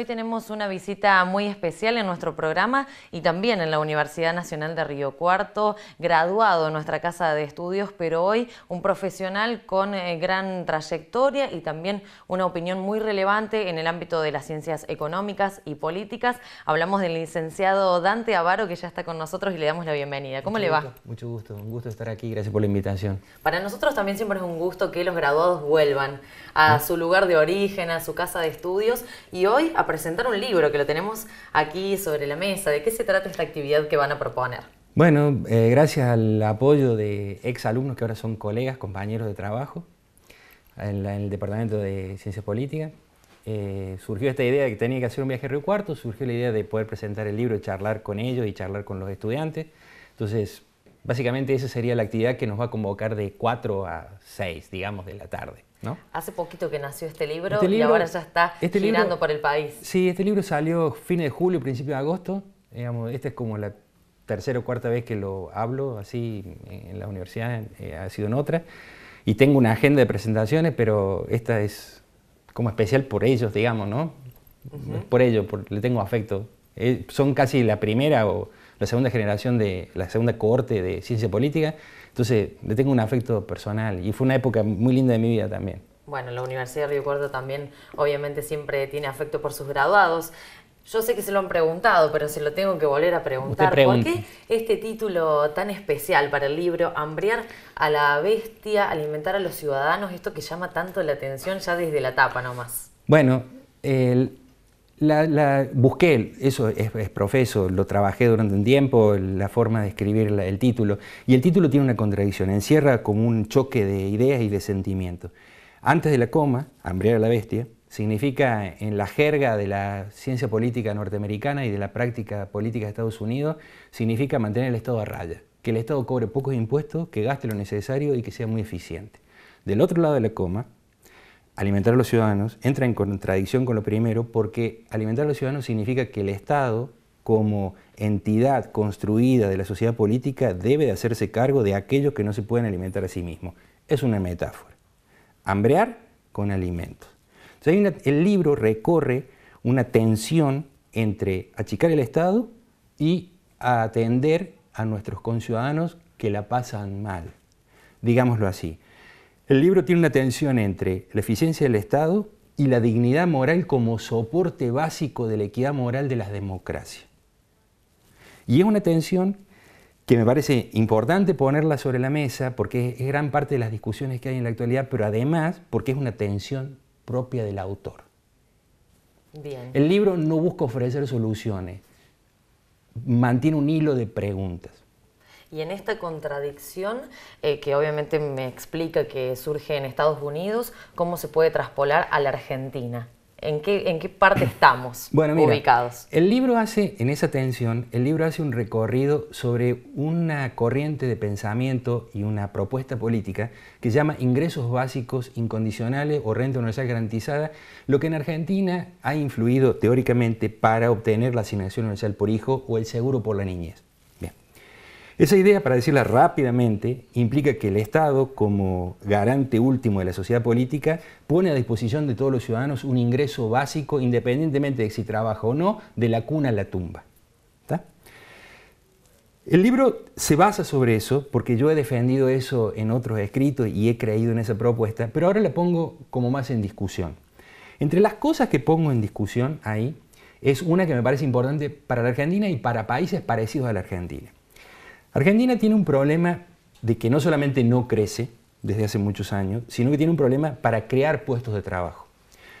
Hoy tenemos una visita muy especial en nuestro programa y también en la Universidad Nacional de Río Cuarto, graduado en nuestra casa de estudios, pero hoy un profesional con eh, gran trayectoria y también una opinión muy relevante en el ámbito de las ciencias económicas y políticas. Hablamos del licenciado Dante Avaro, que ya está con nosotros y le damos la bienvenida. ¿Cómo le va? mucho gusto, un gusto estar aquí, gracias por la invitación. Para nosotros también siempre es un gusto que los graduados vuelvan a su lugar de origen, a su casa de estudios y hoy presentar un libro que lo tenemos aquí sobre la mesa. ¿De qué se trata esta actividad que van a proponer? Bueno, eh, gracias al apoyo de exalumnos que ahora son colegas, compañeros de trabajo en, el Departamento de Ciencias Políticas, eh, surgió esta idea de que tenía que hacer un viaje a Río Cuarto, surgió la idea de poder presentar el libro charlar con ellos y charlar con los estudiantes. Entonces Básicamente esa sería la actividad que nos va a convocar de 4 a 6, digamos, de la tarde. ¿no? Hace poquito que nació este libro, este y ahora ya está este girando por el país. Sí, este libro salió fines de julio, principio de agosto. Digamos, esta es como la tercera o cuarta vez que lo hablo así en la universidad, eh, ha sido en otra. Y tengo una agenda de presentaciones, pero esta es como especial por ellos, digamos, ¿no? Por ellos, le tengo afecto. Eh, son casi la primera o la segunda generación de la segunda cohorte de ciencia política. Entonces, le tengo un afecto personal y fue una época muy linda de mi vida también. Bueno, la Universidad de Río Cuarto también obviamente siempre tiene afecto por sus graduados. Yo sé que se lo han preguntado, pero se lo tengo que volver a preguntar. ¿Por qué este título tan especial para el libro, Hambriar a la bestia, alimentar a los ciudadanos, esto que llama tanto la atención ya desde la tapa nomás? Bueno, el, la, busqué, eso es, profeso, lo trabajé durante un tiempo, la forma de escribir el título, y el título tiene una contradicción, encierra como un choque de ideas y de sentimientos. Antes de la coma, hambrear a la bestia, significa en la jerga de la ciencia política norteamericana y de la práctica política de Estados Unidos, significa mantener el Estado a raya, que el Estado cobre pocos impuestos, que gaste lo necesario y que sea muy eficiente. Del otro lado de la coma, alimentar a los ciudadanos entra en contradicción con lo primero porque alimentar a los ciudadanos significa que el Estado, como entidad construida de la sociedad política, debe de hacerse cargo de aquellos que no se pueden alimentar a sí mismos. Es una metáfora. Hambrear con alimentos. Entonces, el libro recorre una tensión entre achicar el Estado y atender a nuestros conciudadanos que la pasan mal. Digámoslo así. El libro tiene una tensión entre la eficiencia del Estado y la dignidad moral como soporte básico de la equidad moral de las democracias. Y es una tensión que me parece importante ponerla sobre la mesa porque es gran parte de las discusiones que hay en la actualidad, pero además porque es una tensión propia del autor. Bien. El libro no busca ofrecer soluciones, mantiene un hilo de preguntas. Y en esta contradicción, eh, que obviamente me explica que surge en Estados Unidos, ¿cómo se puede traspolar a la Argentina? ¿En qué, en qué parte estamos bueno, mira, ubicados? El libro hace, en esa tensión, el libro hace un recorrido sobre una corriente de pensamiento y una propuesta política que llama ingresos básicos incondicionales o renta universal garantizada, lo que en Argentina ha influido teóricamente para obtener la asignación universal por hijo o el seguro por la niñez. Esa idea, para decirla rápidamente, implica que el Estado, como garante último de la sociedad política, pone a disposición de todos los ciudadanos un ingreso básico, independientemente de si trabaja o no, de la cuna a la tumba. El libro se basa sobre eso, porque yo he defendido eso en otros escritos y he creído en esa propuesta, pero ahora la pongo como más en discusión. Entre las cosas que pongo en discusión ahí es una que me parece importante para la Argentina y para países parecidos a la Argentina Argentina tiene un problema de que no solamente no crece desde hace muchos años, sino que tiene un problema para crear puestos de trabajo.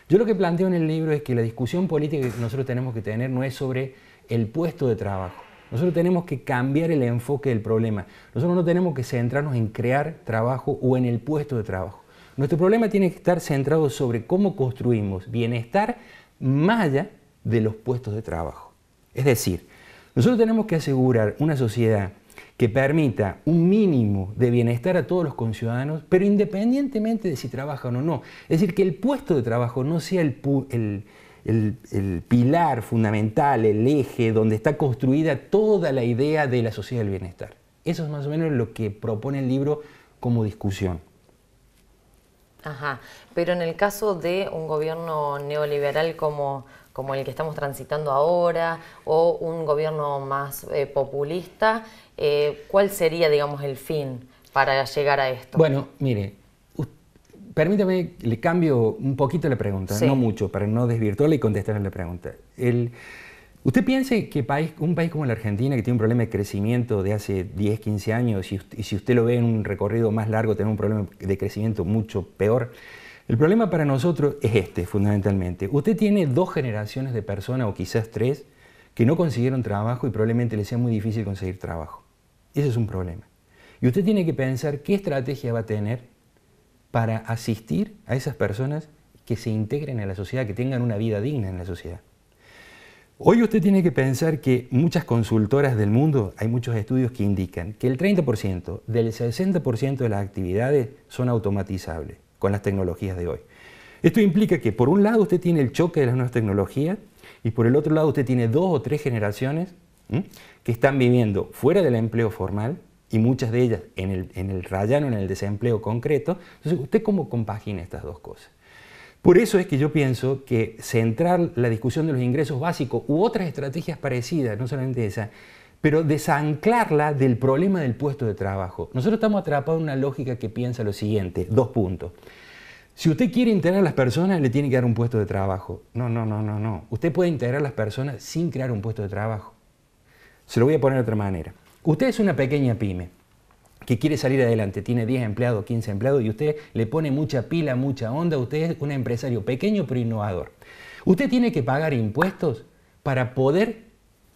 Yo lo que planteo en el libro es que la discusión política que nosotros tenemos que tener no es sobre el puesto de trabajo. Nosotros tenemos que cambiar el enfoque del problema. Nosotros no tenemos que centrarnos en crear trabajo o en el puesto de trabajo. Nuestro problema tiene que estar centrado sobre cómo construimos bienestar más allá de los puestos de trabajo. Es decir, nosotros tenemos que asegurar una sociedad que permita un mínimo de bienestar a todos los conciudadanos, pero independientemente de si trabajan o no. Es decir, que el puesto de trabajo no sea el, pilar fundamental, el eje donde está construida toda la idea de la sociedad del bienestar. Eso es más o menos lo que propone el libro como discusión. Ajá, pero en el caso de un gobierno neoliberal como como el que estamos transitando ahora o un gobierno más eh, populista, eh, ¿cuál sería, digamos, el fin para llegar a esto? Bueno, mire, permítame, le cambio un poquito la pregunta, no mucho, para no desvirtuarla y contestarle la pregunta. ¿Usted piensa que un país como la Argentina, que tiene un problema de crecimiento de hace 10, 15 años, y, y si usted lo ve en un recorrido más largo, tiene un problema de crecimiento mucho peor, el problema para nosotros es este, fundamentalmente. Usted tiene dos generaciones de personas, o quizás tres, que no consiguieron trabajo y probablemente les sea muy difícil conseguir trabajo. Ese es un problema. Y usted tiene que pensar qué estrategia va a tener para asistir a esas personas que se integren a la sociedad, que tengan una vida digna en la sociedad. Hoy usted tiene que pensar que muchas consultoras del mundo, hay muchos estudios que indican que el 30%, del 60% de las actividades son automatizables con las tecnologías de hoy. Esto implica que por un lado usted tiene el choque de las nuevas tecnologías y por el otro lado usted tiene dos o tres generaciones que están viviendo fuera del empleo formal y muchas de ellas en el, en el rayano, en el desempleo concreto. Entonces, ¿usted cómo compagina estas dos cosas? Por eso es que yo pienso que centrar la discusión de los ingresos básicos u otras estrategias parecidas, no solamente esa, pero desanclarla del problema del puesto de trabajo. Nosotros estamos atrapados en una lógica que piensa lo siguiente, dos puntos. Si usted quiere integrar a las personas, le tiene que dar un puesto de trabajo. No, no, no, no, no. Usted puede integrar a las personas sin crear un puesto de trabajo. Se lo voy a poner de otra manera. Usted es una pequeña pyme que quiere salir adelante, tiene 10 empleados, 15 empleados y usted le pone mucha pila, mucha onda, usted es un empresario pequeño pero innovador. Usted tiene que pagar impuestos para poder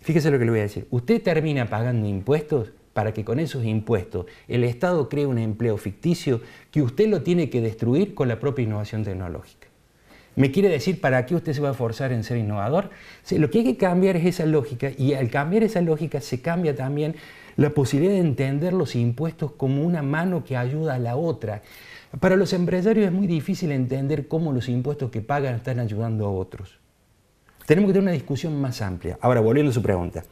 Fíjese lo que le voy a decir. Usted termina pagando impuestos para que con esos impuestos el Estado cree un empleo ficticio que usted lo tiene que destruir con la propia innovación tecnológica. ¿Me quiere decir para qué usted se va a forzar en ser innovador? Lo que hay que cambiar es esa lógica y al cambiar esa lógica se cambia también la posibilidad de entender los impuestos como una mano que ayuda a la otra. Para los empresarios es muy difícil entender cómo los impuestos que pagan están ayudando a otros. Tenemos que tener una discusión más amplia. Ahora, volviendo a su pregunta.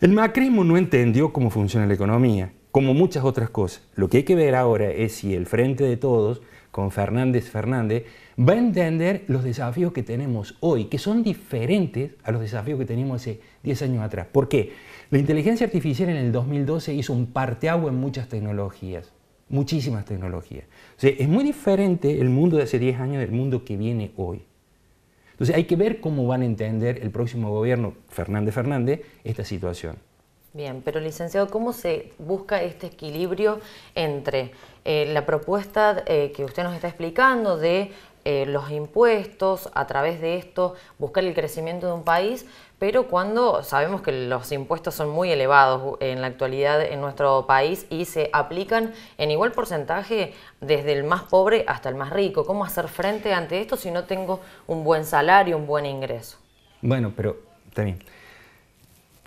El macrismo no entendió cómo funciona la economía, como muchas otras cosas. Lo que hay que ver ahora es si el Frente de Todos, con Fernández Fernández, va a entender los desafíos que tenemos hoy, que son diferentes a los desafíos que teníamos hace 10 años atrás. ¿Por qué? La inteligencia artificial en el 2012 hizo un parteagua en muchas tecnologías, muchísimas tecnologías. O sea, es muy diferente el mundo de hace 10 años del mundo que viene hoy. Entonces hay que ver cómo van a entender el próximo gobierno Fernández Fernández esta situación. Bien, pero licenciado, ¿cómo se busca este equilibrio entre eh, la propuesta eh, que usted nos está explicando de eh, los impuestos, a través de esto buscar el crecimiento de un país, pero cuando sabemos que los impuestos son muy elevados en la actualidad en nuestro país y se aplican en igual porcentaje desde el más pobre hasta el más rico. ¿Cómo hacer frente ante esto si no tengo un buen salario, un buen ingreso? Bueno, pero también.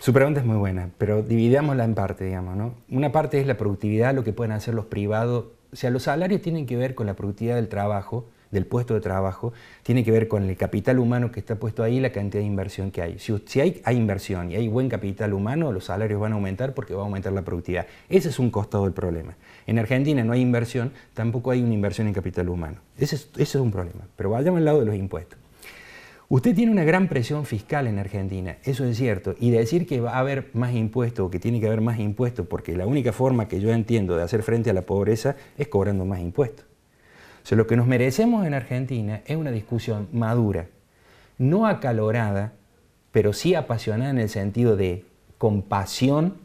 Su pregunta es muy buena, pero dividámosla en parte, digamos, ¿no? Una parte es la productividad, lo que pueden hacer los privados. O sea, los salarios tienen que ver con la productividad del trabajo, del puesto de trabajo tiene que ver con el capital humano que está puesto ahí y la cantidad de inversión que hay. Si, hay, inversión y hay buen capital humano, los salarios van a aumentar porque va a aumentar la productividad. Ese es un costado del problema. En Argentina no hay inversión, tampoco hay una inversión en capital humano. Ese es, ese es un problema. Pero vayamos al lado de los impuestos. Usted tiene una gran presión fiscal en Argentina, eso es cierto, y decir que va a haber más impuestos o que tiene que haber más impuestos, porque la única forma que yo entiendo de hacer frente a la pobreza es cobrando más impuestos lo que nos merecemos en Argentina es una discusión madura, no acalorada, pero sí apasionada en el sentido de compasión,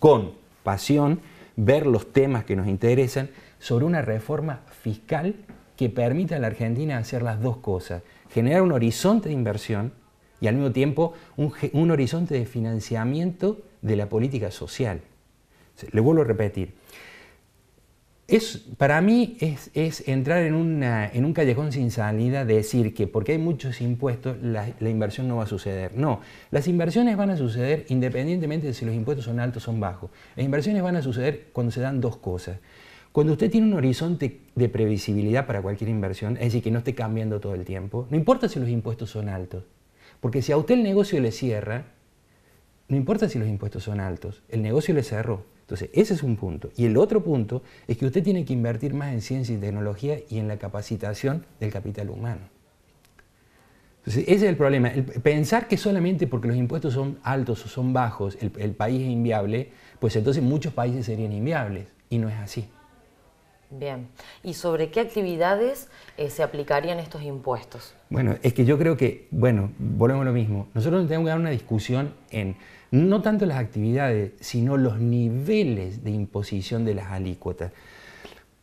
con pasión, ver los temas que nos interesan sobre una reforma fiscal que permita a la Argentina hacer las dos cosas, generar un horizonte de inversión y al mismo tiempo un horizonte de financiamiento de la política social. Le vuelvo a repetir, para mí es, entrar en, un callejón sin salida, decir que porque hay muchos impuestos la, la, inversión no va a suceder. No, las inversiones van a suceder independientemente de si los impuestos son altos o son bajos. Las inversiones van a suceder cuando se dan dos cosas. Cuando usted tiene un horizonte de previsibilidad para cualquier inversión, es decir, que no esté cambiando todo el tiempo, no importa si los impuestos son altos, porque si a usted el negocio le cierra, no importa si los impuestos son altos, el negocio le cerró. Entonces, ese es un punto. Y el otro punto es que usted tiene que invertir más en ciencia y tecnología y en la capacitación del capital humano. Entonces, ese es el problema. pensar que solamente porque los impuestos son altos o son bajos, el país es inviable, pues entonces muchos países serían inviables. Y no es así. Bien. ¿Y sobre qué actividades eh, se aplicarían estos impuestos? Bueno, es que yo creo que, bueno, volvemos a lo mismo. Nosotros tenemos que dar una discusión en no tanto las actividades, sino los niveles de imposición de las alícuotas.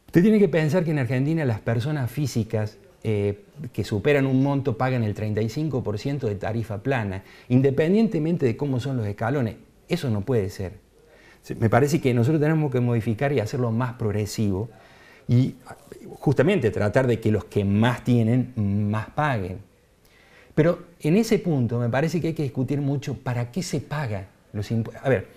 Usted tiene que pensar que en Argentina las personas físicas eh, que superan un monto pagan el 35% de tarifa plana, independientemente de cómo son los escalones. Eso no puede ser. Me parece que nosotros tenemos que modificar y hacerlo más progresivo y justamente tratar de que los que más tienen, más paguen. Pero en ese punto me parece que hay que discutir mucho para qué se pagan los impuestos. A ver,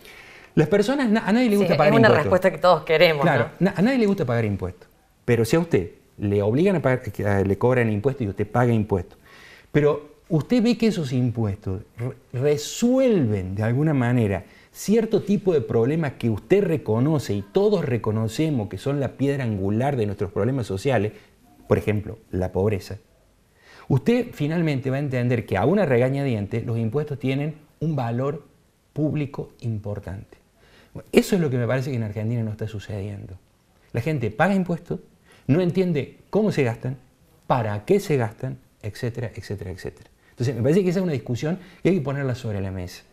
las personas, a nadie le gusta pagar impuestos. Es una respuesta que todos queremos. Claro, ¿no? a nadie le gusta pagar impuestos. Pero si a usted le obligan a pagar, le cobran impuestos y usted paga impuestos. Pero usted ve que esos impuestos resuelven de alguna manera cierto tipo de problemas que usted reconoce y todos reconocemos que son la piedra angular de nuestros problemas sociales, por ejemplo, la pobreza, usted finalmente va a entender que a una regañadiente los impuestos tienen un valor público importante. Eso es lo que me parece que en Argentina no está sucediendo. La gente paga impuestos, no entiende cómo se gastan, para qué se gastan, etcétera, etcétera, etcétera. Entonces, me parece que esa es una discusión que hay que ponerla sobre la mesa.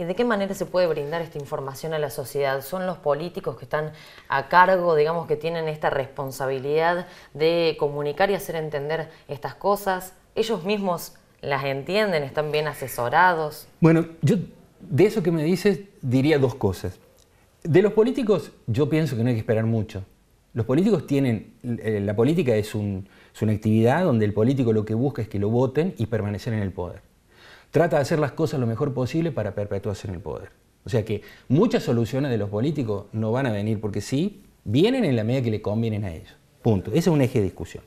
¿Y de qué manera se puede brindar esta información a la sociedad? ¿Son los políticos que están a cargo, digamos, que tienen esta responsabilidad de comunicar y hacer entender estas cosas? ¿Ellos mismos las entienden? ¿Están bien asesorados? Bueno, yo de eso que me dices diría dos cosas. De los políticos yo pienso que no hay que esperar mucho. Los políticos tienen, eh, la política es una actividad donde el político lo que busca es que lo voten y permanecer en el poder trata de hacer las cosas lo mejor posible para perpetuarse en el poder. O sea que muchas soluciones de los políticos no van a venir porque sí, vienen en la medida que le convienen a ellos. Punto. Ese es un eje de discusión.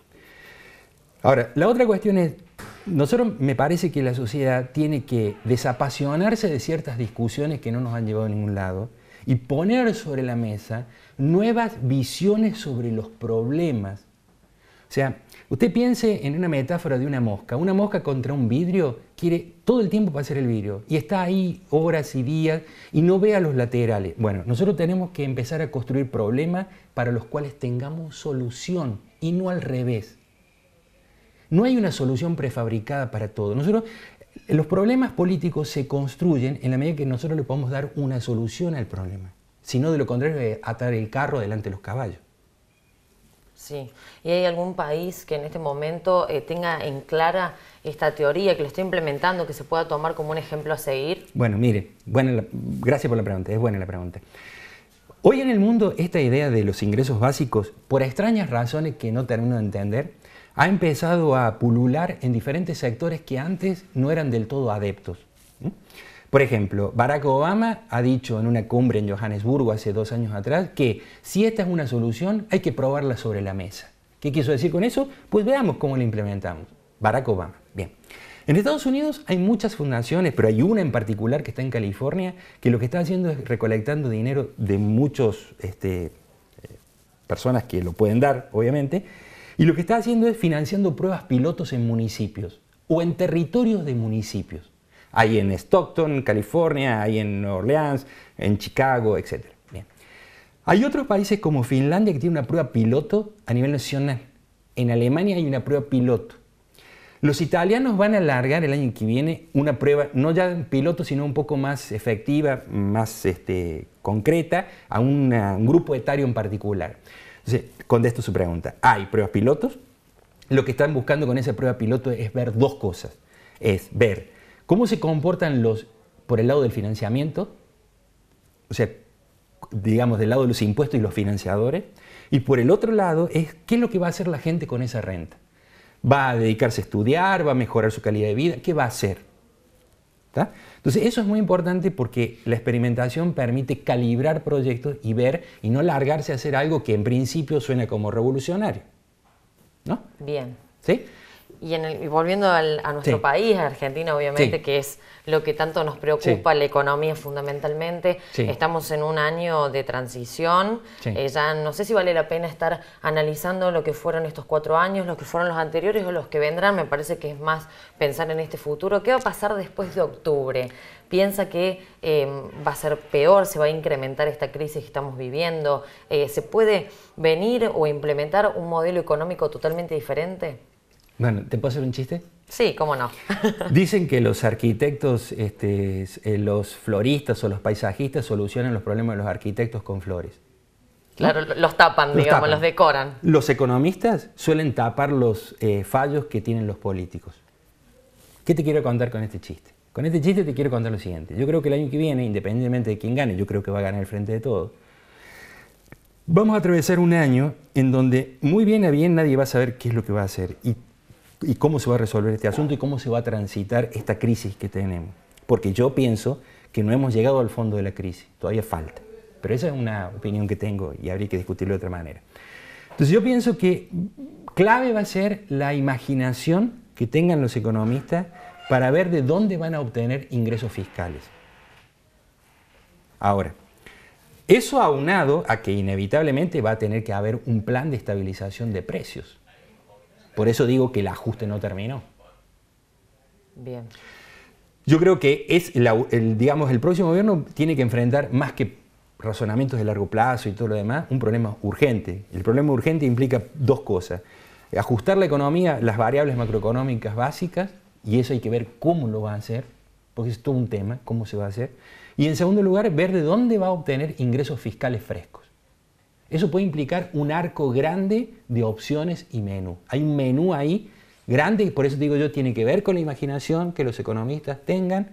Ahora, la otra cuestión es, nosotros me parece que la sociedad tiene que desapasionarse de ciertas discusiones que no nos han llevado a ningún lado y poner sobre la mesa nuevas visiones sobre los problemas. O sea, usted piense en una metáfora de una mosca. Una mosca contra un vidrio quiere todo el tiempo para hacer el vidrio y está ahí horas y días y no ve a los laterales. Bueno, nosotros tenemos que empezar a construir problemas para los cuales tengamos solución y no al revés. No hay una solución prefabricada para todo. Nosotros, los problemas políticos se construyen en la medida que nosotros le podemos dar una solución al problema. sino de lo contrario, atar el carro delante de los caballos. Sí, ¿y hay algún país que en este momento eh, tenga en clara esta teoría, que lo esté implementando, que se pueda tomar como un ejemplo a seguir? Bueno, mire, buena gracias por la pregunta, es buena la pregunta. Hoy en el mundo esta idea de los ingresos básicos, por extrañas razones que no termino de entender, ha empezado a pulular en diferentes sectores que antes no eran del todo adeptos. Por ejemplo, Barack Obama ha dicho en una cumbre en Johannesburgo hace dos años atrás que si esta es una solución hay que probarla sobre la mesa. ¿Qué quiso decir con eso? Pues veamos cómo la implementamos. Barack Obama. Bien. En Estados Unidos hay muchas fundaciones, pero hay una en particular que está en California, que lo que está haciendo es recolectando dinero de muchas este, eh, personas que lo pueden dar, obviamente, y lo que está haciendo es financiando pruebas pilotos en municipios o en territorios de municipios hay en Stockton, California, hay en Orleans, en Chicago, etc. Hay otros países como Finlandia que tiene una prueba piloto a nivel nacional. En Alemania hay una prueba piloto. Los italianos van a alargar el año que viene una prueba, no ya piloto, sino un poco más efectiva, más este, concreta, a un grupo etario en particular. Entonces, contesto su pregunta. Hay pruebas pilotos. Lo que están buscando con esa prueba piloto es ver dos cosas. Es ver ¿Cómo se comportan los, por el lado del financiamiento? O sea, digamos, del lado de los impuestos y los financiadores. Y por el otro lado es qué es lo que va a hacer la gente con esa renta. ¿Va a dedicarse a estudiar? ¿Va a mejorar su calidad de vida? ¿Qué va a hacer? Entonces, eso es muy importante porque la experimentación permite calibrar proyectos y ver y no largarse a hacer algo que en principio suena como revolucionario. ¿No? Bien. ¿Sí? y, volviendo a nuestro país, a Argentina, obviamente, que es lo que tanto nos preocupa, la economía fundamentalmente. Estamos en un año de transición. Eh, ya no sé si vale la pena estar analizando lo que fueron estos cuatro años, lo que fueron los anteriores o los que vendrán. Me parece que es más pensar en este futuro. ¿Qué va a pasar después de octubre? ¿Piensa que eh, va a ser peor, se va a incrementar esta crisis que estamos viviendo? Eh, ¿Se puede venir o implementar un modelo económico totalmente diferente? Bueno, ¿te puedo hacer un chiste? Sí, cómo no. Dicen que los arquitectos, este, eh, los floristas o los paisajistas solucionan los problemas de los arquitectos con flores. Claro, los tapan, digamos, los decoran. Los economistas suelen tapar los eh, fallos que tienen los políticos. ¿Qué te quiero contar con este chiste? Con este chiste te quiero contar lo siguiente. Yo creo que el año que viene, independientemente de quién gane, yo creo que va a ganar el frente de todo. vamos a atravesar un año en donde muy bien a bien nadie va a saber qué es lo que va a hacer. Y y cómo se va a resolver este asunto y cómo se va a transitar esta crisis que tenemos. Porque yo pienso que no hemos llegado al fondo de la crisis, todavía falta. Pero esa es una opinión que tengo y habría que discutirlo de otra manera. Entonces yo pienso que clave va a ser la imaginación que tengan los economistas para ver de dónde van a obtener ingresos fiscales. Ahora, eso aunado a que inevitablemente va a tener que haber un plan de estabilización de precios. Por eso digo que el ajuste no terminó. Bien. Yo creo que es digamos, el próximo gobierno tiene que enfrentar más que razonamientos de largo plazo y todo lo demás, un problema urgente. El problema urgente implica dos cosas. Ajustar la economía, las variables macroeconómicas básicas, y eso hay que ver cómo lo va a hacer, porque es todo un tema, cómo se va a hacer. Y en segundo lugar, ver de dónde va a obtener ingresos fiscales frescos. Eso puede implicar un arco grande de opciones y menú. Hay un menú ahí grande y por eso digo yo, tiene que ver con la imaginación que los economistas tengan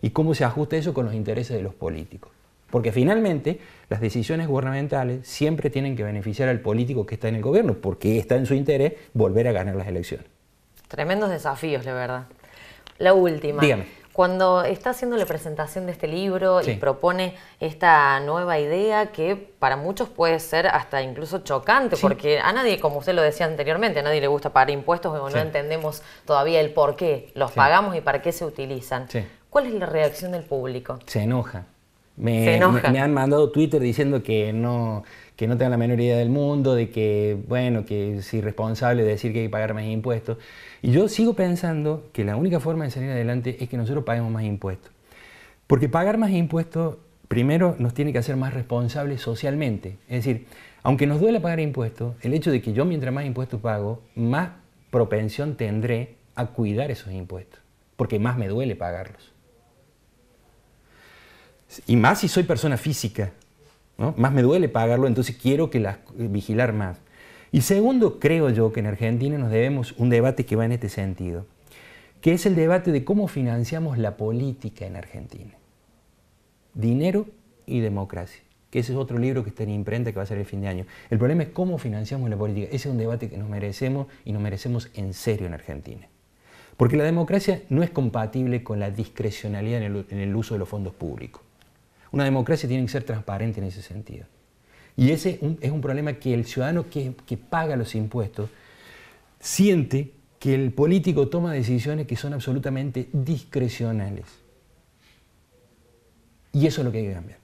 y cómo se ajusta eso con los intereses de los políticos. Porque finalmente las decisiones gubernamentales siempre tienen que beneficiar al político que está en el gobierno, porque está en su interés volver a ganar las elecciones. Tremendos desafíos, la verdad. La última. Dígame. Cuando está haciendo la presentación de este libro y propone esta nueva idea que para muchos puede ser hasta incluso chocante, porque a nadie, como usted lo decía anteriormente, a nadie le gusta pagar impuestos o no entendemos todavía el por qué los pagamos y para qué se utilizan. ¿Cuál es la reacción del público? Se enoja. se enoja. me han mandado Twitter diciendo que no que no tengan la menor idea del mundo, de que, bueno, que es irresponsable decir que hay que pagar más impuestos. Y yo sigo pensando que la única forma de salir adelante es que nosotros paguemos más impuestos. Porque pagar más impuestos, primero, nos tiene que hacer más responsables socialmente. Es decir, aunque nos duele pagar impuestos, el hecho de que yo mientras más impuestos pago, más propensión tendré a cuidar esos impuestos, porque más me duele pagarlos. Y más si soy persona física, más me duele pagarlo, entonces quiero que las, eh, vigilar más. Y segundo, creo yo que en Argentina nos debemos un debate que va en este sentido, que es el debate de cómo financiamos la política en Argentina. Dinero y democracia, que ese es otro libro que está en imprenta que va a ser el fin de año. El problema es cómo financiamos la política. Ese es un debate que nos merecemos y nos merecemos en serio en Argentina. Porque la democracia no es compatible con la discrecionalidad en el uso de los fondos públicos. Una democracia tiene que ser transparente en ese sentido. Y ese es un problema que el ciudadano que, paga los impuestos siente que el político toma decisiones que son absolutamente discrecionales. Y eso es lo que hay que cambiar.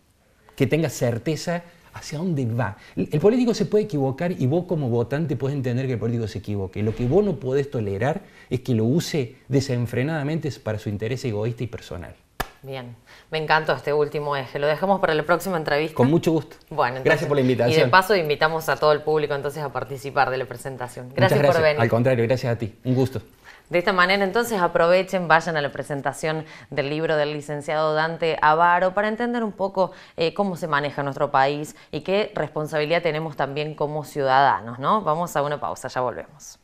Que tenga certeza hacia dónde va. El político se puede equivocar y vos como votante puedes entender que el político se equivoque. Lo que vos no podés tolerar es que lo use desenfrenadamente para su interés egoísta y personal. Bien, me encantó este último eje. Lo dejamos para la próxima entrevista. Con mucho gusto. Bueno, gracias por la invitación. Y de paso invitamos a todo el público entonces a participar de la presentación. Gracias, por venir. Al contrario, gracias a ti. Un gusto. De esta manera entonces aprovechen, vayan a la presentación del libro del licenciado Dante Avaro para entender un poco eh, cómo se maneja nuestro país y qué responsabilidad tenemos también como ciudadanos, ¿no? Vamos a una pausa, ya volvemos.